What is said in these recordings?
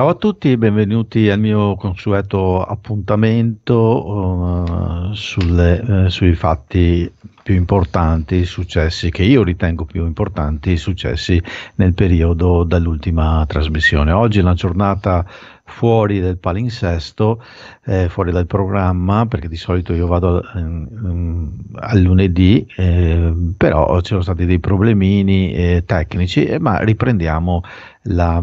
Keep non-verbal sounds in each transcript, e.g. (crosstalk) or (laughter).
Ciao a tutti benvenuti al mio consueto appuntamento uh, sulle, uh, sui fatti più importanti successi, che io ritengo più importanti successi nel periodo dall'ultima trasmissione. Oggi è una giornata fuori del palinsesto, eh, fuori dal programma, perché di solito io vado ehm, ehm, al lunedì, eh, però sono stati dei problemini eh, tecnici, eh, ma riprendiamo la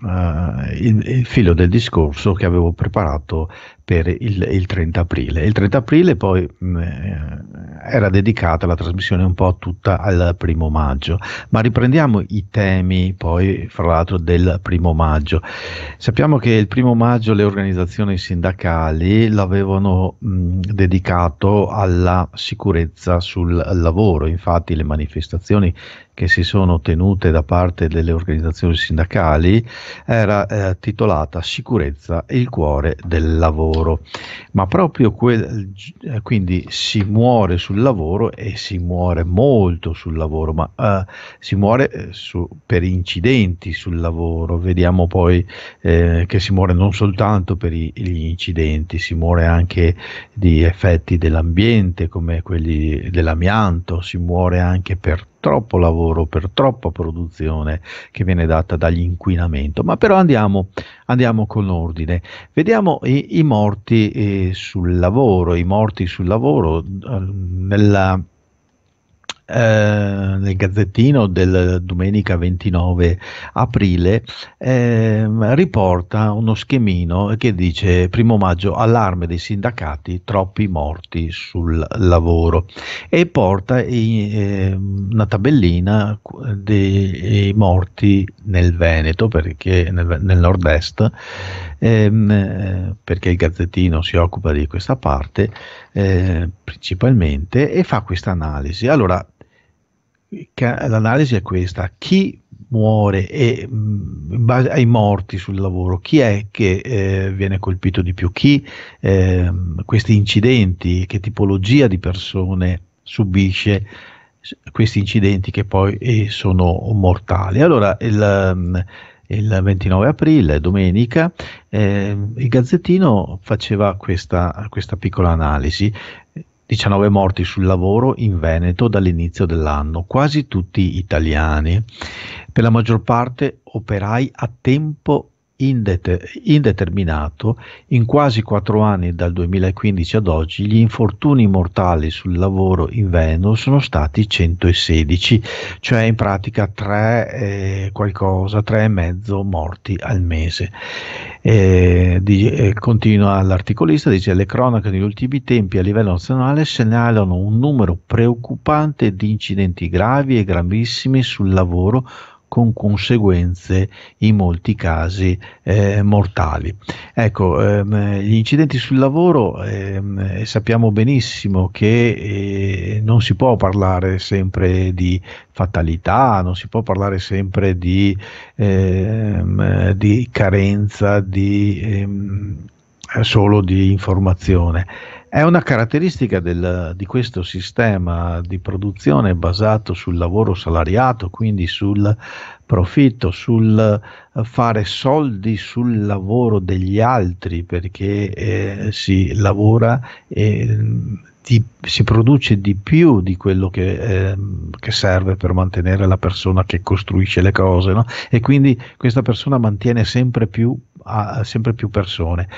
Uh, il, il, filo del discorso che avevo preparato per il, il, 30 aprile. Il 30 aprile poi mh, mm, eh, era dedicata la trasmissione un po' tutta al primo maggio, ma riprendiamo i temi poi, fra l'altro, del primo maggio. Sappiamo che il primo maggio le organizzazioni sindacali l'avevano mh, mm, dedicato alla sicurezza sul lavoro, infatti le manifestazioni che si sono tenute da parte delle organizzazioni sindacali era eh, titolata Sicurezza il cuore del lavoro lavoro, ma proprio quel, eh, quindi si muore sul lavoro e si muore molto sul lavoro, ma uh, si muore eh, su, per incidenti sul lavoro, vediamo poi eh, che si muore non soltanto per i, gli incidenti, si muore anche di effetti dell'ambiente come quelli dell'amianto, si muore anche per troppo lavoro, per troppa produzione che viene data dagli inquinamento. Ma però andiamo, andiamo con ordine. Vediamo i, i morti eh, sul lavoro, i morti sul lavoro eh, nella eh, nel Gazzettino del domenica 29 aprile eh, riporta uno schemino che dice primo maggio allarme dei sindacati troppi morti sul lavoro e porta i, eh, una tabellina dei morti nel Veneto perché nel, nel nord est ehm, perché il Gazzettino si occupa di questa parte eh, principalmente e fa questa analisi allora l'analisi è questa, chi muore e mm, in base ai morti sul lavoro, chi è che eh, viene colpito di più, chi eh, questi incidenti, che tipologia di persone subisce questi incidenti che poi eh, sono mortali. Allora il, mm, il 29 aprile, domenica, ehm, il Gazzettino faceva questa, questa piccola analisi 19 morti sul lavoro in Veneto dall'inizio dell'anno, quasi tutti italiani, per la maggior parte operai a tempo indeterminato, in quasi quattro anni dal 2015 ad oggi gli infortuni mortali sul lavoro in Veneto sono stati 116, cioè in pratica 3 eh, qualcosa, mezzo morti al mese. Eh, di, eh, continua l'articolista, dice le cronache negli ultimi tempi a livello nazionale segnalano un numero preoccupante di incidenti gravi e gravissimi sul lavoro con conseguenze in molti casi eh, mortali. Ecco, ehm, gli incidenti sul lavoro ehm, eh, sappiamo benissimo che eh, non si può parlare sempre di fatalità, non si può parlare sempre di, ehm, di carenza, di, ehm, solo di informazione è una caratteristica del, di questo sistema di produzione basato sul lavoro salariato, quindi sul profitto, sul eh, fare soldi sul lavoro degli altri perché eh, si lavora e di, si produce di più di quello che, eh, che, serve per mantenere la persona che costruisce le cose no? e quindi questa persona mantiene sempre più, a, sempre più persone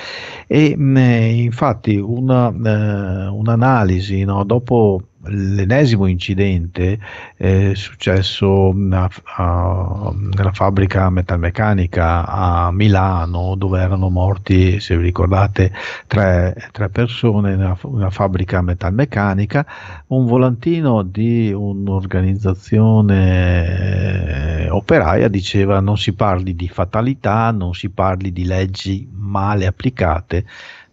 e mh, infatti una, eh, un'analisi no? dopo l'ennesimo incidente eh, è successo a, a, nella fabbrica metalmeccanica a Milano dove erano morti, se vi ricordate, tre, tre persone nella una fabbrica metalmeccanica, un volantino di un'organizzazione eh, operaia diceva non si parli di fatalità, non si parli di leggi male applicate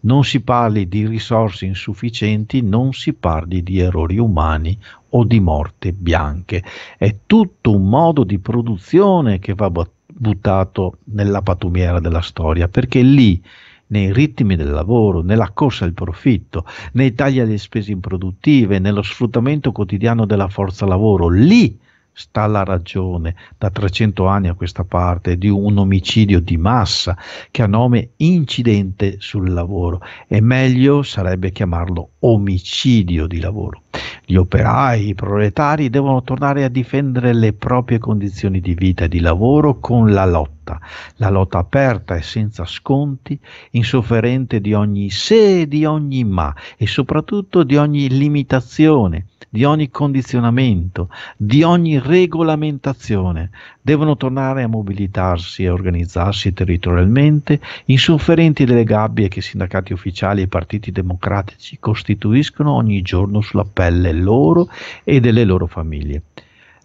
non si parli di risorse insufficienti, non si parli di errori umani o di morte bianche. È tutto un modo di produzione che va buttato nella patumiera della storia, perché lì nei ritmi del lavoro, nella corsa al profitto, nei tagli alle spese improduttive, nello sfruttamento quotidiano della forza lavoro, lì sta la ragione da 300 anni a questa parte di un omicidio di massa che ha nome incidente sul lavoro e meglio sarebbe chiamarlo omicidio di lavoro gli operai, i proletari devono tornare a difendere le proprie condizioni di vita e di lavoro con la lotta, la lotta aperta e senza sconti, insofferente di ogni se e di ogni ma e soprattutto di ogni limitazione, di ogni condizionamento, di ogni regolamentazione, devono tornare a mobilitarsi e organizzarsi territorialmente, insofferenti delle gabbie che sindacati ufficiali e partiti democratici costituiscono ogni giorno sulla pelle loro e delle loro famiglie.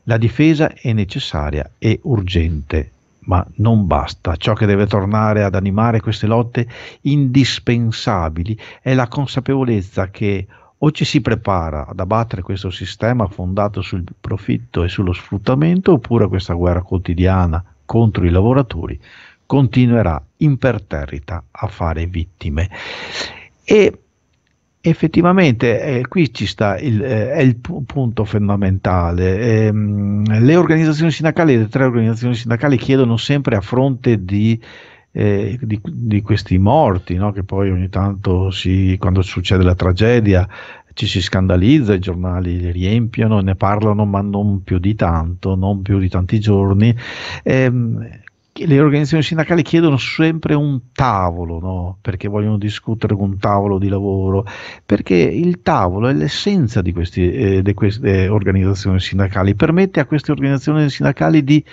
La difesa è necessaria e urgente, ma non basta. Ciò che deve tornare ad animare queste lotte indispensabili è la consapevolezza che o ci si prepara ad abbattere questo sistema fondato sul profitto e sullo sfruttamento, oppure questa guerra quotidiana contro i lavoratori continuerà imperterrita a fare vittime. E effettivamente eh, qui ci sta il, eh, è il pu- punto fondamentale. Eh, le organizzazioni sindacali, le tre organizzazioni sindacali chiedono sempre a fronte di eh, di, di, questi morti, no? che poi ogni tanto si, quando succede la tragedia ci si scandalizza, i giornali li riempiono, ne parlano, ma non più di tanto, non più di tanti giorni. Eh, le organizzazioni sindacali chiedono sempre un tavolo, no? perché vogliono discutere con un tavolo di lavoro, perché il tavolo è l'essenza di, questi, eh, di queste eh, organizzazioni sindacali, permette a queste organizzazioni sindacali di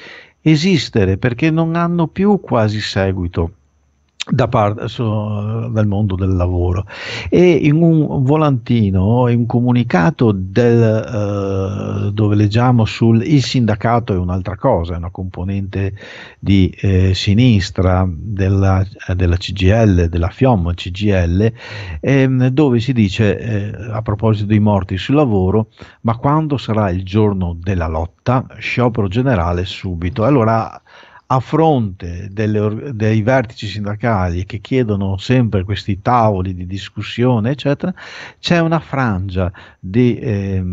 esistere perché non hanno più quasi seguito da parte, del mondo del lavoro e in un volantino, in un comunicato del, eh, dove leggiamo sul il sindacato è un'altra cosa, è una componente di eh, sinistra della, della, CGL, della FIOM CGL, eh, dove si dice eh, a proposito dei morti sul lavoro, ma quando sarà il giorno della lotta, sciopero generale subito. Allora a fronte delle, dei vertici sindacali che chiedono sempre questi tavoli di discussione, eccetera, c'è una frangia di, eh,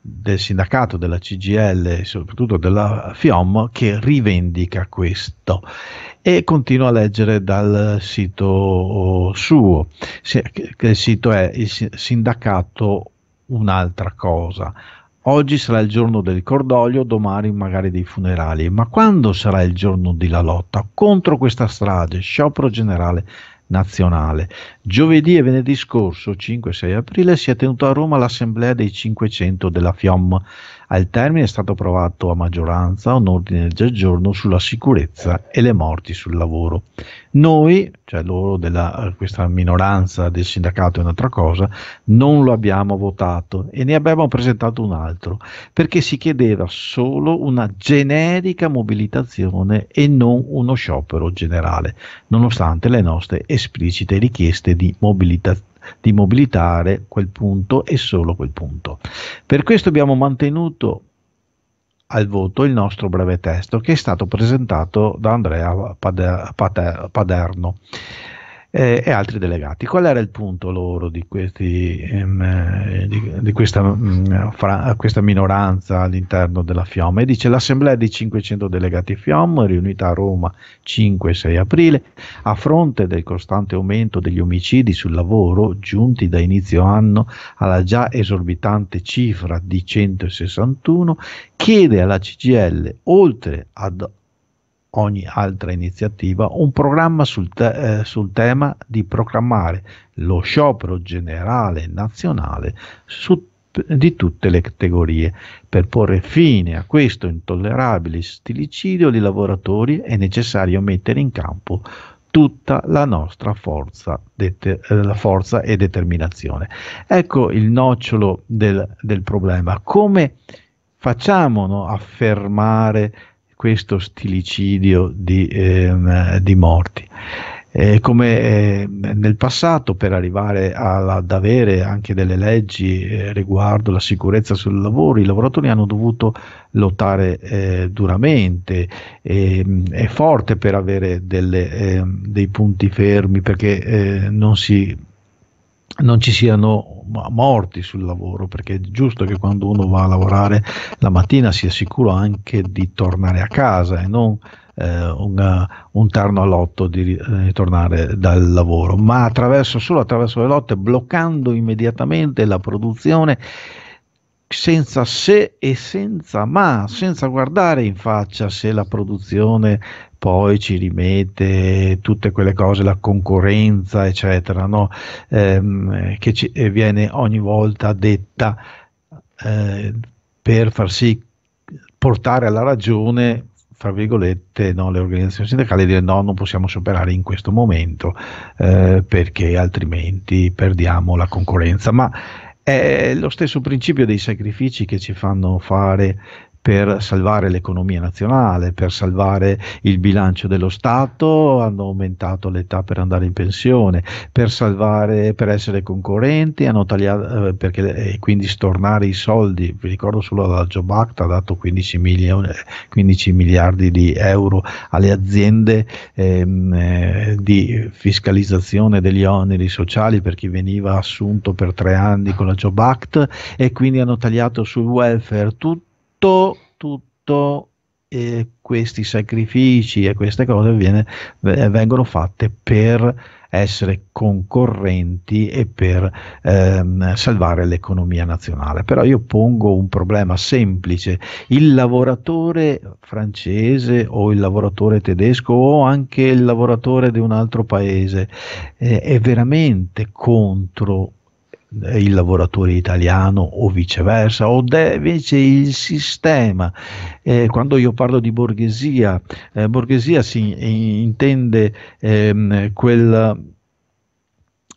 del sindacato, della CGL, soprattutto della FIOM, che rivendica questo e continua a leggere dal sito suo, che il sito è il sindacato un'altra cosa Oggi sarà il giorno del cordoglio, domani magari dei funerali, ma quando sarà il giorno della lotta contro questa strage, sciopero generale nazionale? Giovedì e venerdì scorso, 5-6 aprile, si è tenuta a Roma l'assemblea dei 500 della FIOM al termine è stato approvato a maggioranza un ordine del giorno sulla sicurezza e le morti sul lavoro. Noi, cioè loro della, questa minoranza del sindacato è un'altra cosa, non lo abbiamo votato e ne abbiamo presentato un altro, perché si chiedeva solo una generica mobilitazione e non uno sciopero generale, nonostante le nostre esplicite richieste di mobilitazione di mobilitare quel punto e solo quel punto. Per questo abbiamo mantenuto al voto il nostro breve testo che è stato presentato da Andrea Paderno eh, e altri delegati. Qual era il punto loro di, questi, ehm, eh, di, di questa, mh, mm, fra, questa, minoranza all'interno della FIOM? E dice l'assemblea di 500 delegati FIOM riunita a Roma 5 e 6 aprile a fronte del costante aumento degli omicidi sul lavoro giunti da inizio anno alla già esorbitante cifra di 161 chiede alla CGL oltre ad ogni altra iniziativa, un programma sul, te- eh, sul, tema di proclamare lo sciopero generale nazionale su, di tutte le categorie. Per porre fine a questo intollerabile stilicidio di lavoratori è necessario mettere in campo tutta la nostra forza, det- eh, la forza e determinazione. Ecco il nocciolo del, del problema. Come facciamo no, affermare questo stilicidio di, ehm, di morti. Eh, come eh, nel passato per arrivare alla, ad avere anche delle leggi eh, riguardo la sicurezza sul lavoro, i lavoratori hanno dovuto lottare eh, duramente ehm, è forte per avere delle, ehm, dei punti fermi perché eh, non si non ci siano morti sul lavoro, perché è giusto che quando uno va a lavorare la mattina sia sicuro anche di tornare a casa e non eh, un, un, tarno all'otto di ritornare eh, dal lavoro, ma attraverso, solo attraverso le lotte, bloccando immediatamente la produzione senza se e senza ma, senza guardare in faccia se la produzione poi ci rimette tutte quelle cose, la concorrenza, eccetera, no? ehm, che ci, eh, viene ogni volta detta eh, per far sì portare alla ragione fra virgolette, no, le organizzazioni sindacali e dire no, non possiamo superare in questo momento eh, perché altrimenti perdiamo la concorrenza. Ma è lo stesso principio dei sacrifici che ci fanno fare per salvare l'economia nazionale, per salvare il bilancio dello Stato, hanno aumentato l'età per andare in pensione, per salvare, per essere concorrenti, hanno tagliato, eh, perché, e eh, quindi stornare i soldi, vi ricordo solo la Job Act ha dato 15, milioni, 15 miliardi di euro alle aziende ehm, eh, di fiscalizzazione degli oneri sociali per chi veniva assunto per tre anni con la Job Act e quindi hanno tagliato sul welfare tutto tutto, tutto eh, questi sacrifici e queste cose viene, vengono fatte per essere concorrenti e per ehm, salvare l'economia nazionale. Però io pongo un problema semplice, il lavoratore francese o il lavoratore tedesco o anche il lavoratore di un altro paese eh, è veramente contro il lavoratore italiano o viceversa, o invece il sistema. Eh, quando io parlo di borghesia, eh, borghesia si intende ehm, quel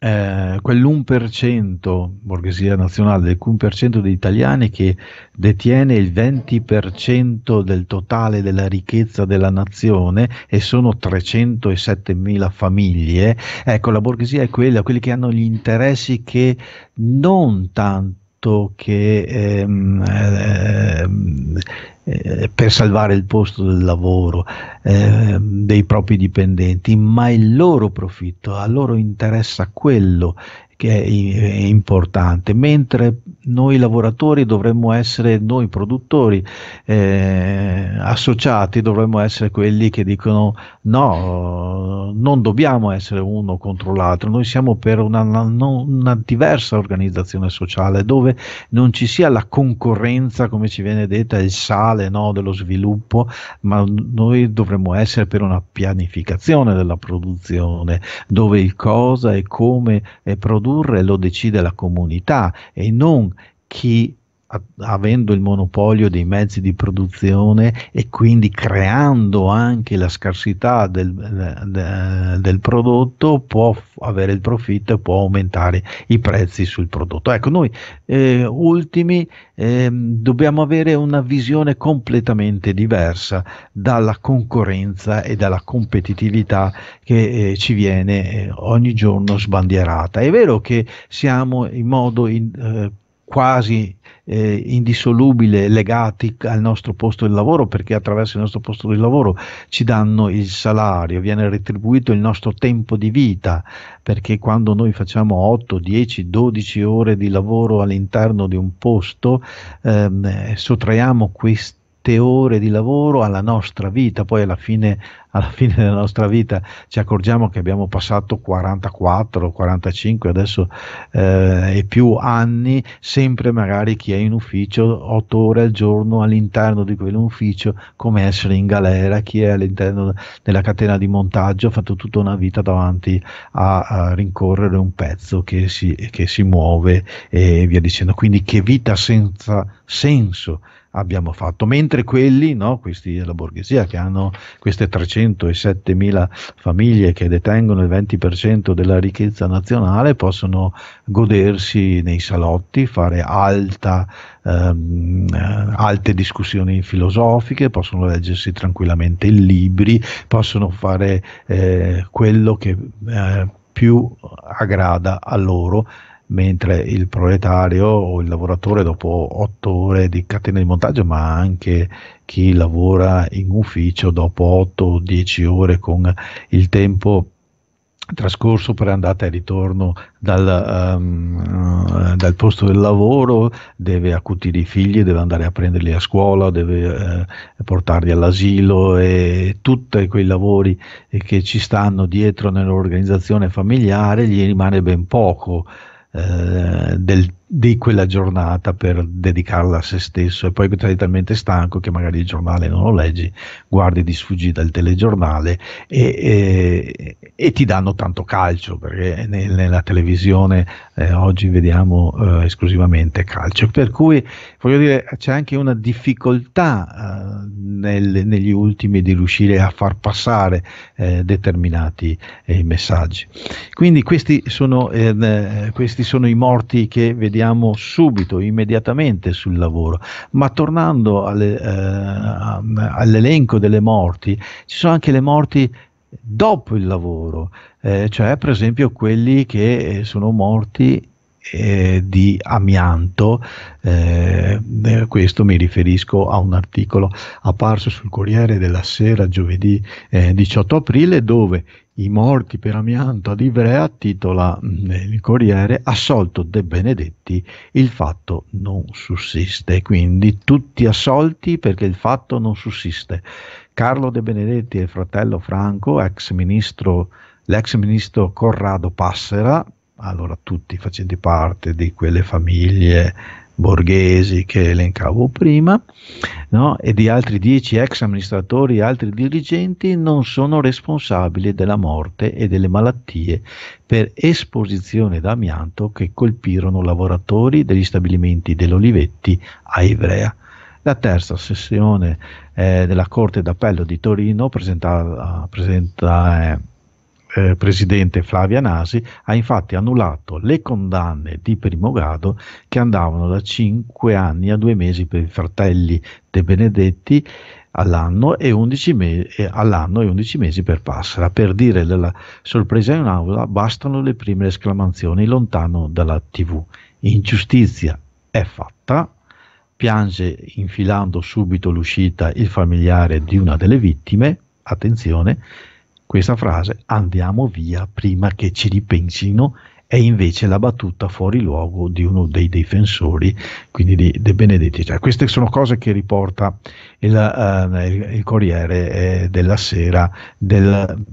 eh, quell'1%, borghesia nazionale, del 1% degli italiani che detiene il 20% del totale della ricchezza della nazione e sono 307 mila famiglie, ecco la borghesia è quella, quelli che hanno gli interessi che non tanto fatto che ehm, ehm, eh, per salvare il posto del lavoro eh, dei propri dipendenti, ma il loro profitto, a loro interessa quello che è, è importante, mentre noi lavoratori dovremmo essere, noi produttori eh, associati dovremmo essere quelli che dicono no, non dobbiamo essere uno contro l'altro, noi siamo per una, una diversa organizzazione sociale dove non ci sia la concorrenza, come ci viene detta, il sale no, dello sviluppo, ma noi dovremmo essere per una pianificazione della produzione, dove il cosa e come è prodotto produrre lo decide la comunità e non chi avendo il monopolio dei mezzi di produzione e quindi creando anche la scarsità del, de, del prodotto, può avere il profitto e può aumentare i prezzi sul prodotto. Ecco, noi eh, ultimi eh, dobbiamo avere una visione completamente diversa dalla concorrenza e dalla competitività che eh, ci viene eh, ogni giorno sbandierata. È vero che siamo in modo in, eh, quasi eh, indissolubile legati al nostro posto di lavoro perché attraverso il nostro posto di lavoro ci danno il salario, viene retribuito il nostro tempo di vita perché quando noi facciamo 8, 10, 12 ore di lavoro all'interno di un posto ehm, eh, sottraiamo questo tante ore di lavoro alla nostra vita, poi alla fine, alla fine della nostra vita ci accorgiamo che abbiamo passato 44, 45 adesso eh, e più anni, sempre magari chi è in ufficio 8 ore al giorno all'interno di quell'ufficio, come essere in galera, chi è all'interno della catena di montaggio ha fatto tutta una vita davanti a, a rincorrere un pezzo che si, che si muove e via dicendo. Quindi che vita senza senso abbiamo fatto, mentre quelli, no, questi della borghesia, che hanno queste 307 mila famiglie che detengono il 20% della ricchezza nazionale, possono godersi nei salotti, fare alta, ehm, eh, alte discussioni filosofiche, possono leggersi tranquillamente i libri, possono fare eh, quello che eh, più aggrada a loro mentre il proletario o il lavoratore dopo otto ore di catena di montaggio, ma anche chi lavora in ufficio dopo 8 o 10 ore con il tempo trascorso per andata e ritorno dal, um, dal, posto del lavoro, deve accudire i figli, deve andare a prenderli a scuola, deve eh, portarli all'asilo e tutti quei lavori che ci stanno dietro nell'organizzazione familiare gli rimane ben poco eh, del di quella giornata per dedicarla a se stesso e poi sei talmente stanco che magari il giornale non lo leggi, guardi di sfuggita il telegiornale e, e, e ti danno tanto calcio perché nel, nella televisione eh, oggi vediamo eh, esclusivamente calcio, per cui voglio dire c'è anche una difficoltà eh, nel, negli ultimi di riuscire a far passare eh, determinati eh, messaggi. Quindi questi sono, eh, questi sono i morti che vediamo andiamo subito, immediatamente sul lavoro. Ma tornando alle, eh, all'elenco delle morti, ci sono anche le morti dopo il lavoro, eh, cioè per esempio quelli che eh, sono morti eh, di amianto, eh, eh, questo mi riferisco a un articolo apparso sul Corriere della Sera giovedì eh, 18 aprile dove i morti per amianto ad Ivrea titola mm, il Corriere assolto De Benedetti il fatto non sussiste quindi tutti assolti perché il fatto non sussiste Carlo De Benedetti e il fratello Franco ex ministro l'ex ministro Corrado Passera allora tutti facenti parte di quelle famiglie borghesi che elencavo prima, no? e di altri dieci ex amministratori e altri dirigenti non sono responsabili della morte e delle malattie per esposizione da amianto che colpirono lavoratori degli stabilimenti dell'Olivetti a Ivrea. La terza sessione eh, della Corte d'Appello di Torino presenta, presenta eh, eh, presidente Flavia Nasi ha infatti annullato le condanne di primo grado che andavano da 5 anni a 2 mesi per i fratelli De Benedetti all'anno e 11, me- all'anno e 11 mesi per Passera. Per dire della sorpresa in aula bastano le prime esclamazioni lontano dalla tv. Ingiustizia è fatta, piange infilando subito l'uscita il familiare di una delle vittime, attenzione, questa frase, andiamo via prima che ci ripensino, è invece la battuta fuori luogo di uno dei difensori, quindi di De Benedetti. Cioè, queste sono cose che riporta il, uh, il, Corriere eh, della Sera del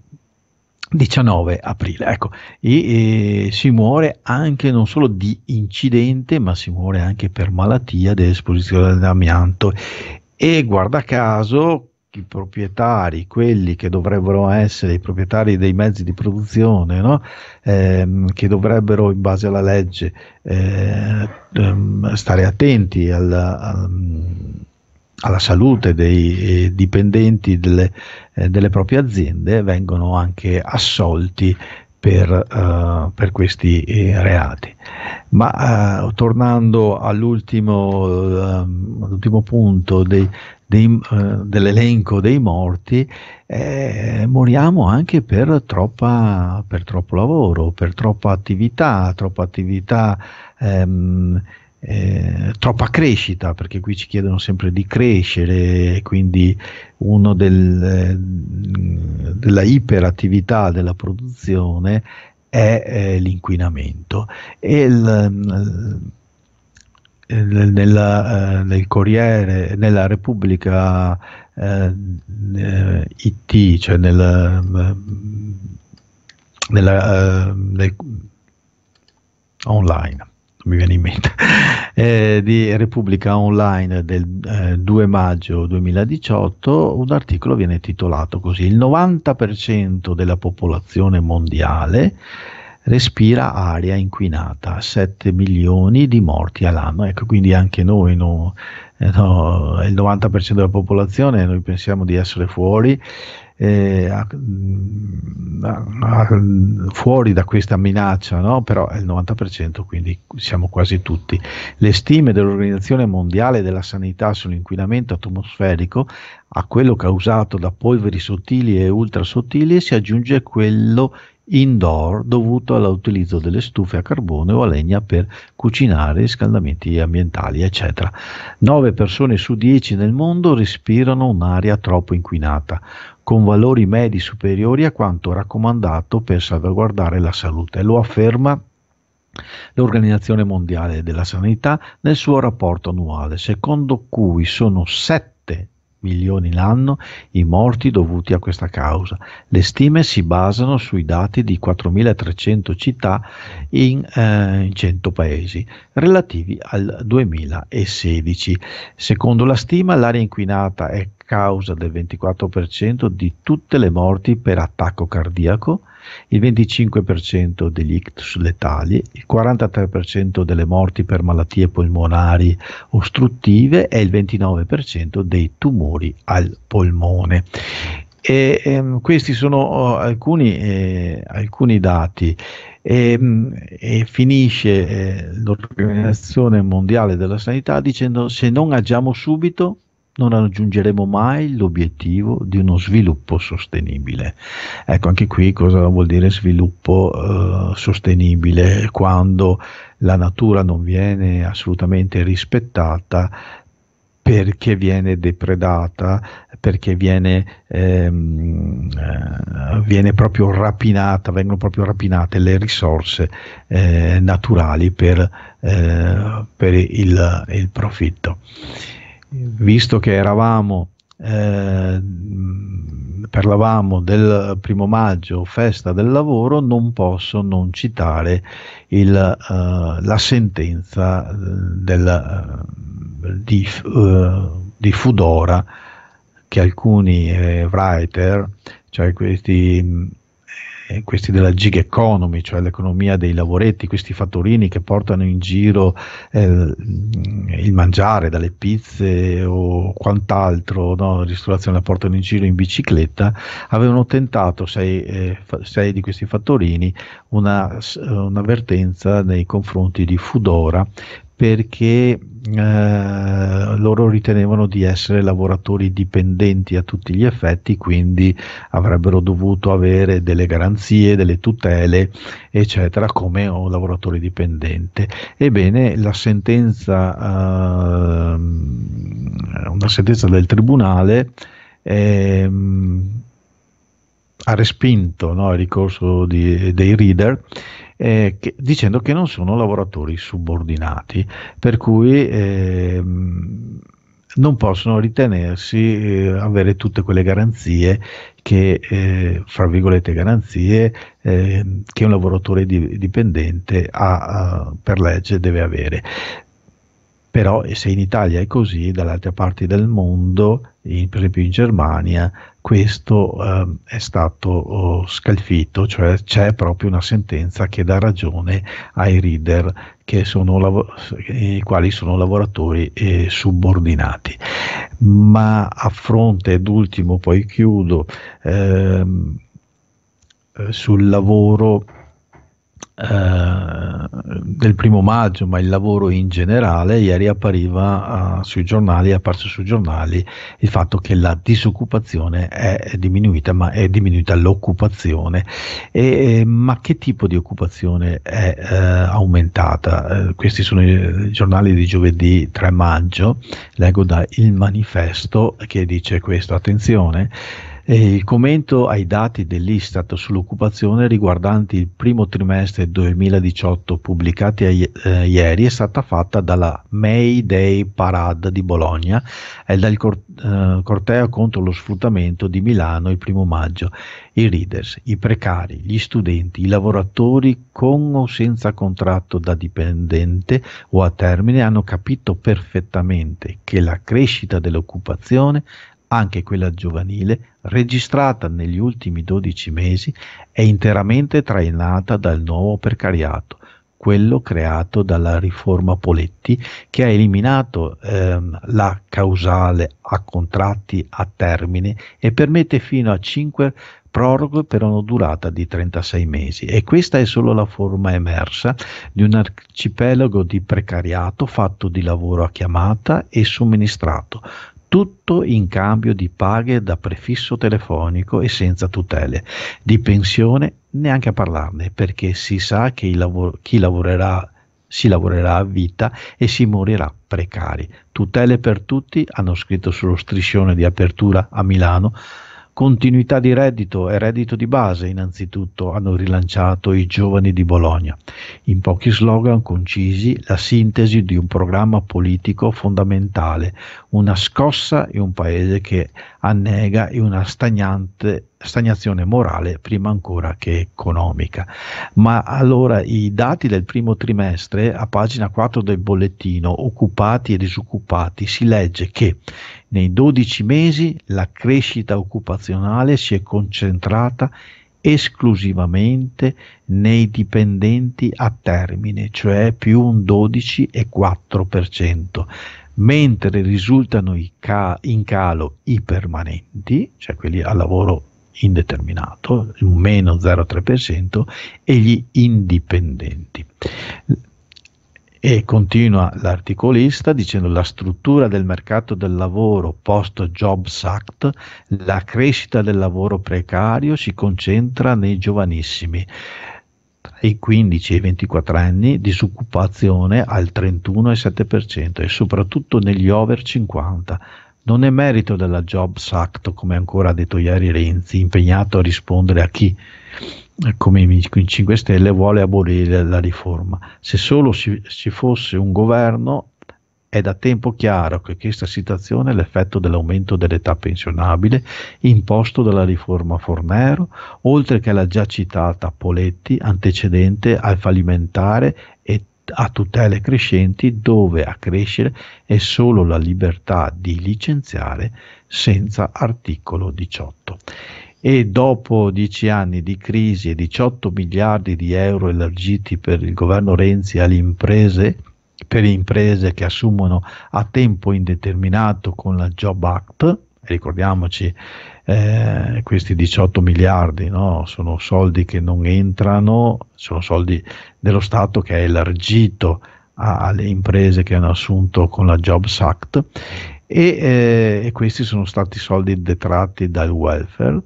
19 aprile. Ecco, e, e, si muore anche non solo di incidente, ma si muore anche per malattia, dell'esposizione all'amianto. E guarda caso, i proprietari, quelli che dovrebbero essere i proprietari dei mezzi di produzione, no? eh, che dovrebbero in base alla legge eh, ehm, stare attenti al, al, alla salute dei eh, dipendenti delle, eh, delle, proprie aziende, vengono anche assolti. Per, eh, per questi eh, reati. Ma tornando all'ultimo, ehm, all'ultimo punto dei, dei, eh, dell'elenco dei morti, eh, moriamo anche per, troppa, per, troppo lavoro, per troppa attività, troppa attività ehm, eh, troppa crescita, perché qui ci chiedono sempre di crescere, quindi uno del, eh, della iperattività della produzione è eh, l'inquinamento. E il, nella, eh, nel Corriere, nella Repubblica eh, eh IT, cioè nel, mm, nella, eh, nel, online mi viene in mente, (laughs) eh, di Repubblica Online del eh, 2 maggio 2018, un articolo viene titolato così, il 90% della popolazione mondiale respira aria inquinata, 7 milioni di morti all'anno. Ecco, quindi anche noi, no, eh, no, il 90% della popolazione, noi pensiamo di essere fuori, eh, a, mm, a, a, fuori da questa minaccia, no? però è il 90%, quindi siamo quasi tutti. Le stime dell'Organizzazione Mondiale della Sanità sull'inquinamento atmosferico a quello causato da polveri sottili e ultrasottili si aggiunge quello indoor dovuto all'utilizzo delle stufe a carbone o a legna per cucinare, scaldamenti ambientali, eccetera. 9 persone su 10 nel mondo respirano un'aria troppo inquinata, con valori medi superiori a quanto raccomandato per salvaguardare la salute. Lo afferma l'Organizzazione Mondiale della Sanità nel suo rapporto annuale, secondo cui sono 7 milioni l'anno i morti dovuti a questa causa. Le stime si basano sui dati di 4.300 città in, eh, in 100 paesi relativi al 2016. Secondo la stima l'aria inquinata è causa del 24% di tutte le morti per attacco cardiaco, il 25% degli ictus letali, il 43% delle morti per malattie polmonari ostruttive e il 29% dei tumori al polmone. E, ehm, questi sono eh, alcuni, eh, alcuni dati e, ehm, e finisce eh, l'Organizzazione Mondiale della Sanità dicendo se non agiamo subito non raggiungeremo mai l'obiettivo di uno sviluppo sostenibile. Ecco, anche qui cosa vuol dire sviluppo eh, sostenibile? Quando la natura non viene assolutamente rispettata perché viene depredata, perché viene, ehm, eh, viene, proprio rapinata, vengono proprio rapinate le risorse eh, naturali per, eh, per il, il, profitto visto che eravamo, eh, parlavamo del primo maggio, festa del lavoro, non posso non citare il, eh, la sentenza eh, del, eh, di, eh, di, Fudora che alcuni eh, writer, cioè questi eh, questi della gig economy, cioè l'economia dei lavoretti, questi fattorini che portano in giro eh, mm, il mangiare dalle pizze o quant'altro, no? la ristorazione la portano in giro in bicicletta, avevano tentato sei, eh, sei di questi fattorini una, eh, un'avvertenza nei confronti di Fudora perché eh, loro ritenevano di essere lavoratori dipendenti a tutti gli effetti, quindi avrebbero dovuto avere delle garanzie, delle tutele, eccetera, come un lavoratore dipendente. Ebbene, la sentenza, eh, una sentenza del tribunale eh, ha respinto no, il ricorso di, dei reader eh, che, dicendo che non sono lavoratori subordinati, per cui eh, non possono ritenersi eh, avere tutte quelle garanzie che, eh, fra virgolette, garanzie eh, che un lavoratore di, dipendente ha, eh, per legge deve avere però se in Italia è così, dalle altre parti del mondo, in, per esempio in Germania, questo eh, è stato oh, scalfito, cioè c'è proprio una sentenza che dà ragione ai reader sono, i quali sono lavoratori eh, subordinati. Ma a fronte, ed ultimo poi chiudo, ehm, eh, sul lavoro eh, del primo maggio, ma il lavoro in generale, ieri appariva eh, sui giornali, è apparso sui giornali il fatto che la disoccupazione è diminuita, ma è diminuita l'occupazione. E, ma che tipo di occupazione è eh, aumentata? Eh, questi sono eh, i giornali di giovedì 3 maggio, leggo da Il Manifesto che dice questo, attenzione il commento ai dati dell'Istat sull'occupazione riguardanti il primo trimestre 2018 pubblicati eh, ieri è stata fatta dalla May Day Parade di Bologna e dal eh, corteo contro lo sfruttamento di Milano il primo maggio. I readers, i precari, gli studenti, i lavoratori con o senza contratto da dipendente o a termine hanno capito perfettamente che la crescita dell'occupazione anche quella giovanile, registrata negli ultimi 12 mesi, è interamente trainata dal nuovo precariato, quello creato dalla riforma Poletti che ha eliminato ehm, la causale a contratti a termine e permette fino a 5 proroghe per una durata di 36 mesi e questa è solo la forma emersa di un arcipelago di precariato fatto di lavoro a chiamata e somministrato tutto in cambio di paghe da prefisso telefonico e senza tutele. Di pensione neanche a parlarne, perché si sa che lav- chi lavorerà si lavorerà a vita e si morirà precari. Tutele per tutti, hanno scritto sullo striscione di apertura a Milano continuità di reddito e reddito di base innanzitutto hanno rilanciato i giovani di Bologna. In pochi slogan concisi la sintesi di un programma politico fondamentale, una scossa in un paese che annega in una stagnante stagnazione morale prima ancora che economica. Ma allora i dati del primo trimestre a pagina 4 del bollettino occupati e disoccupati si legge che nei 12 mesi la crescita occupazionale si è concentrata esclusivamente nei dipendenti a termine, cioè più un 12,4%, mentre risultano ca- in calo i permanenti, cioè quelli al lavoro indeterminato, un meno 0,3%, e gli indipendenti. E continua l'articolista dicendo la struttura del mercato del lavoro post Jobs Act, la crescita del lavoro precario si concentra nei giovanissimi. Tra i 15 e i 24 anni disoccupazione al 31,7% e soprattutto negli over 50 non è merito della Jobs Act, come ancora ha detto ieri Renzi, impegnato a rispondere a chi, come i 5 Stelle, vuole abolire la riforma. Se solo ci, ci fosse un governo, è da tempo chiaro che questa situazione è l'effetto dell'aumento dell'età pensionabile imposto dalla riforma Fornero, oltre che alla già citata Poletti, antecedente al fallimentare a tutele crescenti dove a crescere è solo la libertà di licenziare senza articolo 18 e dopo dieci anni di crisi e 18 miliardi di euro elargiti per il governo Renzi alle imprese, per imprese che assumono a tempo indeterminato con la Job Act, ricordiamoci, eh, questi 18 miliardi no? sono soldi che non entrano, sono soldi dello Stato che è elargito a, alle imprese che hanno assunto con la Jobs Act e, eh, e questi sono stati soldi detratti dal welfare,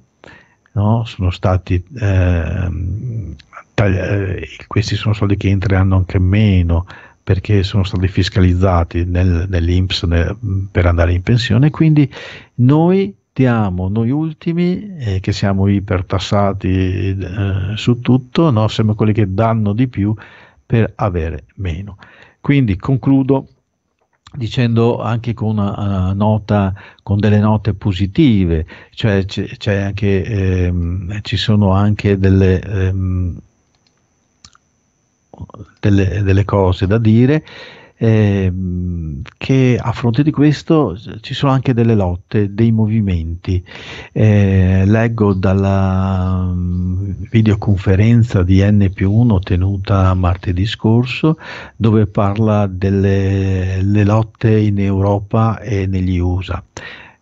no? sono stati, ehm, eh, tagli- questi sono soldi che entreranno anche meno perché sono stati fiscalizzati nel, nell'Inps nel, per andare in pensione, quindi noi diamo, noi ultimi, eh, che siamo ipertassati eh, su tutto, no? siamo quelli che danno di più per avere meno. Quindi concludo dicendo anche con una, nota, con delle note positive, cioè c- anche, ehm, ci sono anche delle... Ehm, delle, delle cose da dire eh, che a fronte di questo ci sono anche delle lotte, dei movimenti. Eh, leggo dalla mm, videoconferenza di N più 1 tenuta martedì scorso dove parla delle lotte in Europa e negli USA.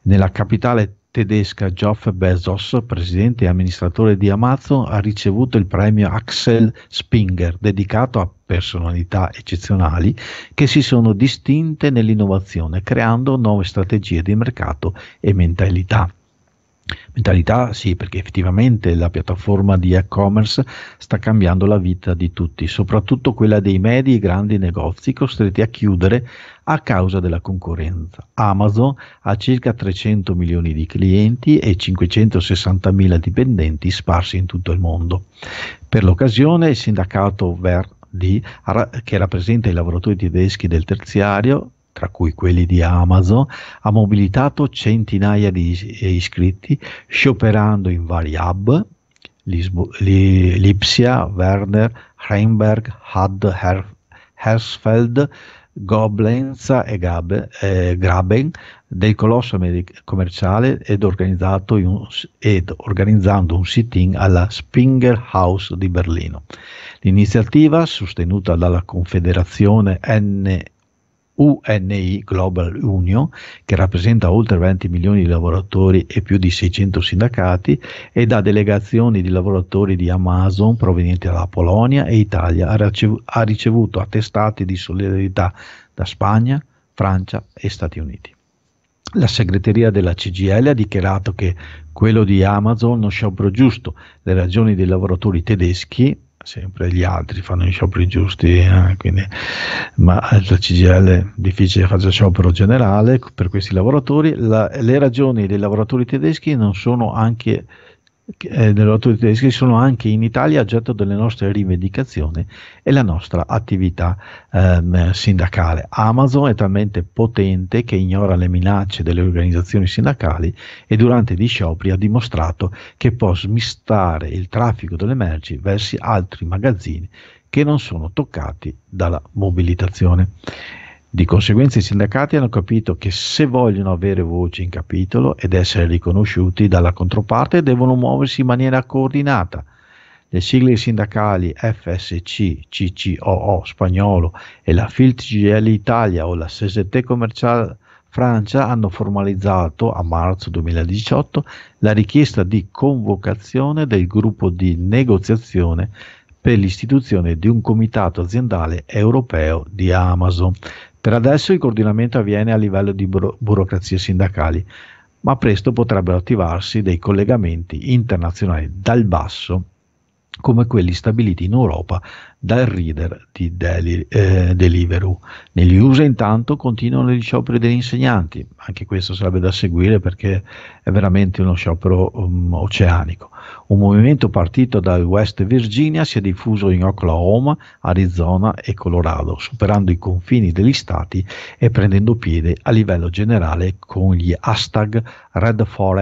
Nella capitale tedesca Geoff Bezos, presidente e amministratore di Amazon, ha ricevuto il premio Axel Springer, dedicato a personalità eccezionali che si sono distinte nell'innovazione, creando nuove strategie di mercato e mentalità. Mentalità sì, perché effettivamente la piattaforma di e-commerce sta cambiando la vita di tutti, soprattutto quella dei medi e grandi negozi costretti a chiudere a causa della concorrenza. Amazon ha circa 300 milioni di clienti e 560 mila dipendenti sparsi in tutto il mondo. Per l'occasione il sindacato Verdi, che rappresenta i lavoratori tedeschi del terziario, tra cui quelli di Amazon, ha mobilitato centinaia di eh, iscritti scioperando in vari hub Lipsia, Werner, Heimberg, Had, Hersfeld, Goblenz e Gabe, eh, Graben del colosso americ- commerciale ed, un, ed, organizzando un sit-in alla Springer House di Berlino. L'iniziativa, sostenuta dalla Confederazione N- UNI Global Union, che rappresenta oltre 20 milioni di lavoratori e più di 600 sindacati, e da delegazioni di lavoratori di Amazon provenienti dalla Polonia e Italia, ha ricevuto attestati di solidarietà da Spagna, Francia e Stati Uniti. La segreteria della CGL ha dichiarato che quello di Amazon è uno sciopero giusto, le ragioni dei lavoratori tedeschi sempre gli altri fanno gli scioperi giusti, eh, quindi, ma la CGL è difficile fare sciopero generale per questi lavoratori. La, le ragioni dei lavoratori tedeschi non sono anche eh, delle autorità tedesche sono anche in Italia oggetto delle nostre rivendicazioni e la nostra attività ehm, sindacale. Amazon è talmente potente che ignora le minacce delle organizzazioni sindacali e durante gli scioperi ha dimostrato che può smistare il traffico delle merci verso altri magazzini che non sono toccati dalla mobilitazione. Di conseguenza i sindacati hanno capito che se vogliono avere voce in capitolo ed essere riconosciuti dalla controparte devono muoversi in maniera coordinata. Le sigle sindacali FSC, CCOO spagnolo e la FILTGL Italia o la CST Commerciale Francia hanno formalizzato a marzo 2018 la richiesta di convocazione del gruppo di negoziazione per l'istituzione di un comitato aziendale europeo di Amazon per adesso il coordinamento avviene a livello di buro- burocrazie sindacali, ma presto potrebbero attivarsi dei collegamenti internazionali dal basso come quelli stabiliti in Europa dal reader di Deli, eh, Deliveroo. Negli USA intanto continuano gli scioperi degli insegnanti, anche questo sarebbe da seguire perché è veramente uno sciopero um, oceanico. Un movimento partito dal West Virginia si è diffuso in Oklahoma, Arizona e Colorado, superando i confini degli stati e prendendo piede a livello generale con gli hashtag Red for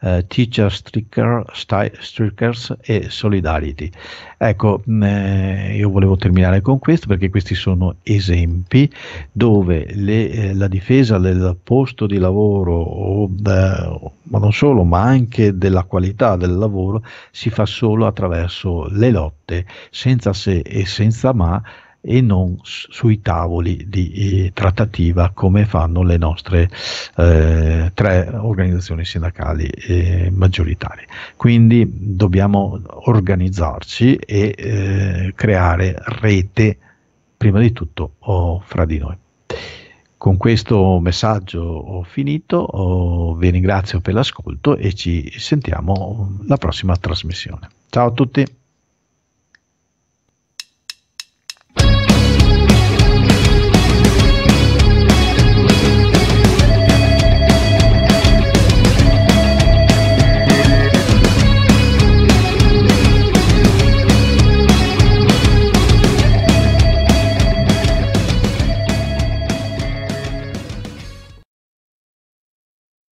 eh, Teacher Stricker, Sty, Strikers e Solidarity. Ecco, mh, mm, eh, io volevo terminare con questo perché questi sono esempi dove le, eh, la difesa del posto di lavoro, o, eh, ma non solo, ma anche della qualità del lavoro si fa solo attraverso le lotte, senza se e senza ma e non sui tavoli di eh, trattativa come fanno le nostre eh, tre organizzazioni sindacali eh, maggioritarie. Quindi dobbiamo organizzarci e eh, creare rete prima di tutto oh, fra di noi. Con questo messaggio ho finito, oh, vi ringrazio per l'ascolto e ci sentiamo la prossima trasmissione. Ciao a tutti!